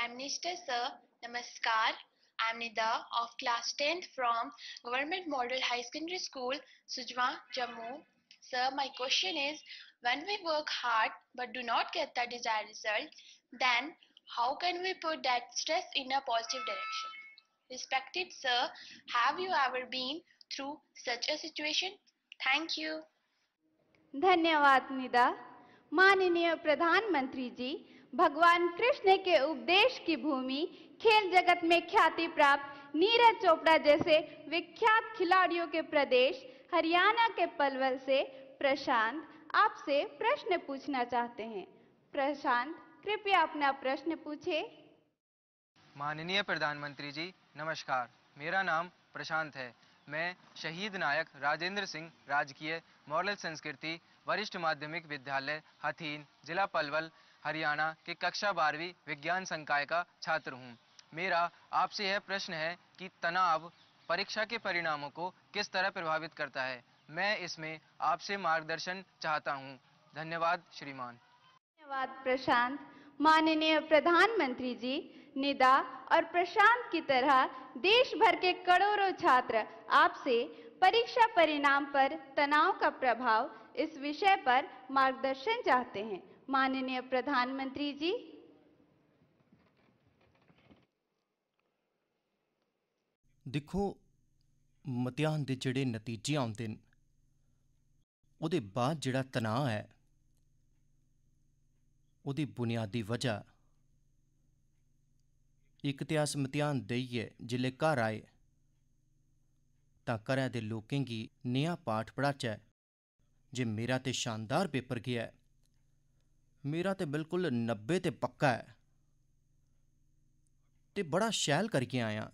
Prime Minister Sir, Namaskar. I am Nida of class 10th from Government Model High Secondary School, Sujma, Jammu. Sir, my question is, when we work hard but do not get the desired result, then how can we put that stress in a positive direction? Respected sir, have you ever been through such a situation? Thank you. धन्यवाद निदा माननीय प्रधानमंत्री भगवान कृष्ण के उपदेश की भूमि खेल जगत में ख्याति प्राप्त नीरज चोपड़ा जैसे विख्यात खिलाड़ियों के प्रदेश हरियाणा के पलवल से प्रशांत आपसे प्रश्न पूछना चाहते हैं प्रशांत कृपया अपना प्रश्न पूछे माननीय प्रधानमंत्री जी नमस्कार मेरा नाम प्रशांत है मैं शहीद नायक राजेंद्र सिंह राजकीय मॉडल संस्कृति वरिष्ठ माध्यमिक विद्यालय हथीन जिला पलवल हरियाणा के कक्षा बारहवीं विज्ञान संकाय का छात्र हूँ मेरा आपसे यह प्रश्न है कि तनाव परीक्षा के परिणामों को किस तरह प्रभावित करता है मैं इसमें आपसे मार्गदर्शन चाहता हूँ धन्यवाद श्रीमान धन्यवाद प्रशांत माननीय प्रधानमंत्री जी निदा और प्रशांत की तरह देश भर के करोड़ों छात्र आपसे परीक्षा परिणाम पर तनाव का प्रभाव इस विषय पर मार्गदर्शन चाहते हैं माननीय प्रधानमंत्री जी ਦੇਖੋ ਮਤਿਆਨ ਦੇ ਜਿਹੜੇ ਨਤੀਜੇ ਆਉਂਦੇ ਨੇ ਉਹਦੇ ਬਾਅਦ ਜਿਹੜਾ ਤਣਾਅ ਹੈ ਉਹਦੀ ਬੁਨਿਆਦੀ ਵਜ੍ਹਾ ਇੱਕ ਇਤਿਹਾਸ ਮਤਿਆਨ ਦਈਏ ਜਿਲੇ ਘਰ ਆਏ ਤਾਂ ਕਰਾਂ ਦੇ ਕੀ ਨਿਆ ਪਾਠ ਪੜਾਚਾ ਜੇ ਮੇਰਾ ਤੇ ਸ਼ਾਨਦਾਰ ਪੇਪਰ ਗਿਆ ਮੇਰਾ ਤੇ ਬਿਲਕੁਲ 90 ਤੇ ਪੱਕਾ ਹੈ ਤੇ ਬੜਾ ਸ਼ੈਲ ਕਰਕੇ ਆਇਆ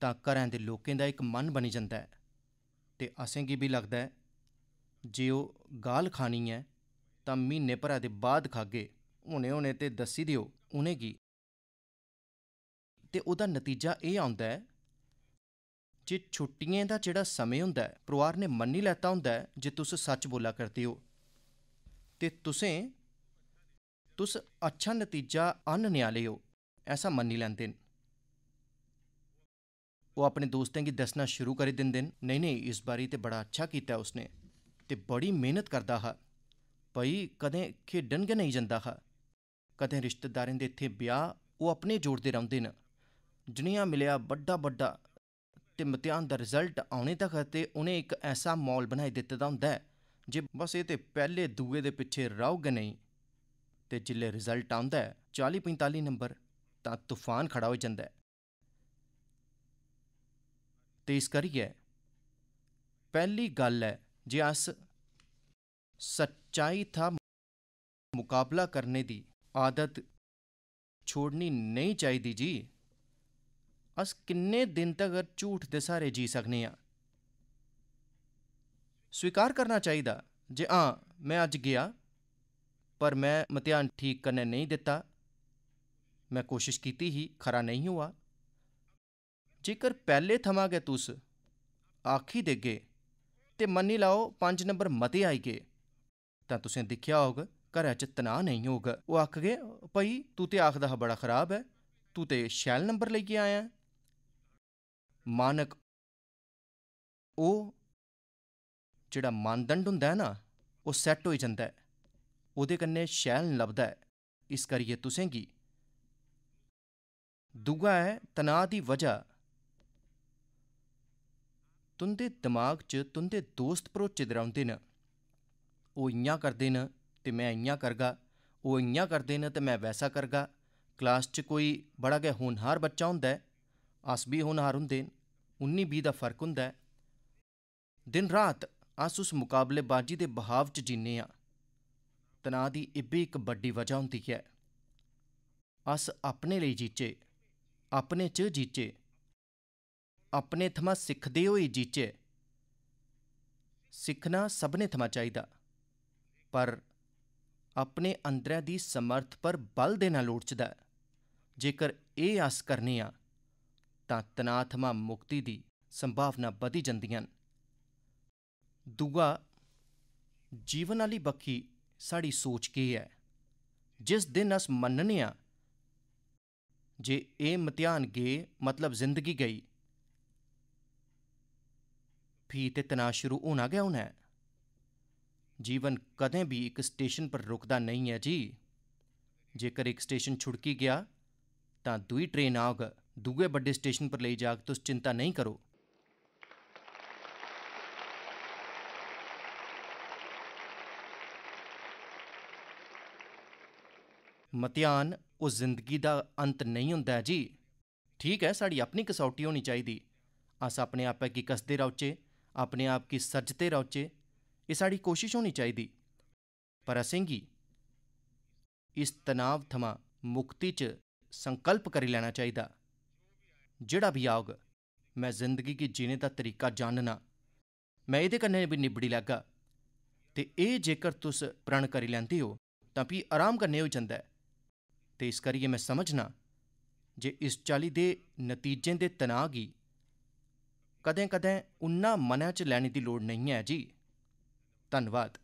ਤਾਂ ਕਰਾਂ ਦੇ ਲੋਕਾਂ ਦਾ ਇੱਕ ਮਨ ਬਣ ਜਾਂਦਾ ਹੈ ਤੇ ਅਸੇ ਕੀ ਵੀ ਲੱਗਦਾ ਹੈ ਜੇ ਉਹ ਗਾਲ ਖਾਣੀ ਹੈ ਤਾਂ ਮਹੀਨੇ ਭਰਾ ਦੇ ਬਾਅਦ ਖਾਗੇ ਹੁਣੇ ਹੁਣੇ ਤੇ ਦੱਸੀ ਦਿਓ ਉਹਨੇ ਕੀ ਤੇ ਉਹਦਾ ਨਤੀਜਾ ਇਹ ਆਉਂਦਾ ਹੈ ਜੇ ਛੁੱਟੀਆਂ ਦਾ ਜਿਹੜਾ ਸਮੇਂ ਹੁੰਦਾ ਹੈ ਪਰਿਵਾਰ ਨੇ ਮੰਨ ਹੀ ਲੈਤਾ ਹੁੰਦਾ ਹੈ ਜੇ ਤੁਸੀਂ ਸੱਚ ਬੋਲਾ ਕਰਦੇ ਹੋ ਤੇ ਤੁਸੀਂ ਤੁਸ ਅੱਛਾ ਨਤੀਜਾ ਅਨਨਿਆਲੇ ਹੋ ਐਸਾ ਮੰਨ ਲੈਂਦੇ ਨੇ ਉਹ ਆਪਣੇ ਦੋਸਤਾਂ ਕੀ ਦੱਸਣਾ ਸ਼ੁਰੂ ਕਰ ਦਿੰਦੇ ਨੇ ਨਹੀਂ ਨਹੀਂ ਇਸ ਬਾਰੀ ਤੇ ਬੜਾ ਅੱਛਾ ਕੀਤਾ ਉਸਨੇ ਤੇ ਬੜੀ ਮਿਹਨਤ ਕਰਦਾ ਹਾ ਭਈ ਕਦੇ ਖੇਡਣ ਕੇ ਨਹੀਂ ਜਾਂਦਾ ਹਾ ਕਦੇ ਰਿਸ਼ਤੇਦਾਰਾਂ ਦੇ ਇੱਥੇ ਵਿਆਹ ਉਹ ਆਪਣੇ ਜੋੜਦੇ ਰਹਿੰਦੇ ਨੇ ਜਣੀਆਂ ਮਿਲਿਆ ਵੱਡਾ ਵੱਡਾ ਤੇ ਮਤਿਆਨ ਦਾ ਰਿਜ਼ਲਟ ਆਉਣੇ ਤੱਕ ਤੇ ਉਹਨੇ ਇੱਕ ਐਸਾ ਮੌਲ ਬਣਾਈ ਦਿੱਤਾ ਹੁੰਦਾ ਜੇ ਬਸ ਇਹ ਤੇ ਪਹਿਲੇ ਦੂਏ ਦੇ ਪਿੱਛੇ ਰਹੋਗੇ ਨਹੀਂ ਤੇ ਜਿੱਲੇ ਰਿਜ਼ਲਟ ਆਉਂਦਾ 40 45 ਨੰਬਰ ਤਾਂ ਤੂਫਾਨ ਖੜਾ ਹੋ ਜਾਂਦਾ ਤੇ ਇਸ ਕਰੀਏ ਪਹਿਲੀ ਗੱਲ ਹੈ ਜੇ ਅਸ ਸੱਚਾਈ ਥਾ ਮੁਕਾਬਲਾ ਕਰਨੇ ਦੀ ਆਦਤ ਛੋੜਨੀ ਨਹੀਂ ਚਾਹੀਦੀ ਜੀ ਅਸ ਕਿੰਨੇ ਦਿਨ ਤੱਕ ਝੂਠ ਦੇ ਸਾਰੇ ਜੀ ਸਕਨੇ ਆ स्वीकार करना चाहिदा जे हां में अज्ज गेआ पर मैं मतेहान ठीक कन्नै नेईं दित्ता मैं कोशिश कीती ही खरा नेईं होआ जेकर पैह्ले थमां गै तुस आखी देगे ते मन्नी लाओ पंज नंबर मते आई गे तां तुसें दिक्खेआ होग घरै च तनाऽ नेईं होग ओह् आखगे भाई तू ते आखदा हा बड़ा खराब ऐ तू ते शैल नंबर लेइयै आया मानक ओह् ਜਿਹੜਾ ਮਾਨਦੰਡ ਹੁੰਦਾ ਹੈ ਨਾ ਉਹ ਸੈੱਟ ਹੋ ਜਾਂਦਾ ਹੈ ਉਹਦੇ ਕੰਨੇ ਸ਼ੈਲ ਲੱਭਦਾ ਹੈ ਇਸ ਕਰੀਏ ਤੁਸੇਂਗੀ ਦੂਗਾ ਹੈ ਤਣਾਅ ਦੀ ਵਜ੍ਹਾ ਤੁੰਦੇ ਦਿਮਾਗ 'ਚ ਤੁੰਦੇ ਦੋਸਤ ਪਰੋਚੇ ਦਰਾਉਂਦੇ ਨੇ ਉਹ ਇੰਨਾ ਕਰਦੇ ਨੇ ਤੇ ਮੈਂ ਇੰਨਾ ਕਰਗਾ ਉਹ ਇੰਨਾ ਕਰਦੇ ਨੇ ਤੇ ਮੈਂ ਵੈਸਾ ਕਰਗਾ ਕਲਾਸ 'ਚ ਕੋਈ ਬੜਾ ਗਿਆ ਹੋਣਹਾਰ ਬੱਚਾ ਹੁੰਦਾ ਅਸ ਵੀ ਹੋਣਹਾਰ ਹੁੰਦੇ 19 20 ਦਾ ਫਰਕ ਹੁੰਦਾ ਦਿਨ ਰਾਤ ਅਸ ਉਸ ਮੁਕਾਬਲੇਬਾਜ਼ੀ ਦੇ ਬਹਾਵ 'ਚ ਜੀਨੇ ਆ ਤਣਾਅ ਦੀ ਇੱਬੇ ਇੱਕ ਵੱਡੀ ਵਜ੍ਹਾ ਹੁੰਦੀ ਹੈ ਅਸ ਆਪਣੇ ਲਈ ਜੀਚੇ ਆਪਣੇ 'ਚ ਜੀਚੇ ਆਪਣੇ ਥਮਾ ਸਿੱਖਦੇ ਹੋਏ ਜੀਚੇ ਸਿੱਖਣਾ ਸਭ ਨੇ ਥਮਾ ਚਾਹੀਦਾ ਪਰ ਆਪਣੇ ਅੰਦਰਾਂ ਦੀ ਸਮਰਥ ਪਰ ਬਲ ਦੇਣਾ ਲੋੜਚਦਾ ਜੇਕਰ ਇਹ ਆਸ ਕਰਨੀ ਆ ਤਾਂ ਤਨਾਥਮਾ ਮੁਕਤੀ ਦੀ ਸੰਭਾਵਨਾ ਵਧੀ ਜਾਂਦੀਆਂ ਹਨ ਦੂਆ ਜੀਵਨ ਵਾਲੀ ਬੱਕੀ ਸਾਡੀ ਸੋਚ ਕੀ ਹੈ ਜਿਸ ਦਿਨ ਅਸ ਮੰਨਨੇ ਆ ਜੇ ਇਹ ਮਤਿਆਨ ਗਏ ਮਤਲਬ ਜ਼ਿੰਦਗੀ ਗਈ ਫੀ ਤੇ ਤਨਾ ਸ਼ੁਰੂ ਹੋਣਾ ਗਿਆ ਹੁਣ ਹੈ ਜੀਵਨ ਕਦੇ ਵੀ ਇੱਕ ਸਟੇਸ਼ਨ ਪਰ ਰੁਕਦਾ ਨਹੀਂ ਹੈ ਜੀ ਜੇਕਰ ਇੱਕ ਸਟੇਸ਼ਨ ਛੁੜਕੀ ਗਿਆ ਤਾਂ ਦੂਈ ਟ੍ਰੇਨ ਆਗ ਦੂਗੇ ਵੱਡੇ ਸਟੇਸ਼ਨ ਪਰ ਲਈ ਜਾਗ ਤੁਸ ਚਿੰਤਾ ਨਹੀਂ ਕਰੋ ਮਤਿਆਨ ਉਹ ਜ਼ਿੰਦਗੀ ਦਾ ਅੰਤ ਨਹੀਂ ਹੁੰਦਾ ਜੀ ਠੀਕ ਹੈ ਸਾਡੀ ਆਪਣੀ ਕਸੌਟੀ ਹੋਣੀ ਚਾਹੀਦੀ ਅਸ ਆਪਣੇ ਆਪ ਕੀ ਕਸਦੇ ਰੌਚੇ ਆਪਣੇ ਆਪ ਕੀ ਸਰਜਤੇ ਰੌਚੇ ਇਹ ਸਾਡੀ ਕੋਸ਼ਿਸ਼ ਹੋਣੀ ਚਾਹੀਦੀ ਪਰ ਅਸੀਂ ਕੀ ਇਸ ਤਣਾਵ ਥਮਾ ਮੁਕਤੀ ਚ ਸੰਕਲਪ ਕਰ ਲੈਣਾ ਚਾਹੀਦਾ ਜਿਹੜਾ ਵੀ ਆਉਗ ਮੈਂ ਜ਼ਿੰਦਗੀ ਕੀ ਜੀਣੇ ਦਾ ਤਰੀਕਾ ਜਾਣਨਾ ਮੈਂ ਇਹਦੇ ਕੰਨੇ ਵੀ ਨਿਬੜੀ ਲੱਗਾ ਤੇ ਇਹ ਜੇਕਰ ਤੁਸੀਂ ਪ੍ਰਣ ਕਰ ਲੈਂਦੇ ਹੋ ਤਾਂ ਵੀ ਆਰਾਮ ਕਰਨੇ ਹੋ ਜਾਂਦਾ ਤੇ ਇਸ ਕਰੀਏ ਮੈਂ ਸਮਝਣਾ ਜੇ ਇਸ ਚਾਲੀ ਦੇ ਨਤੀਜੇ ਦੇ ਤਣਾਅ ਗੀ ਕਦੇ ਕਦੇ ਉਨਾ ਮਨਾਂ ਚ ਲੈਣ ਦੀ ਲੋੜ ਨਹੀਂ ਹੈ ਜੀ ਧੰਨਵਾਦ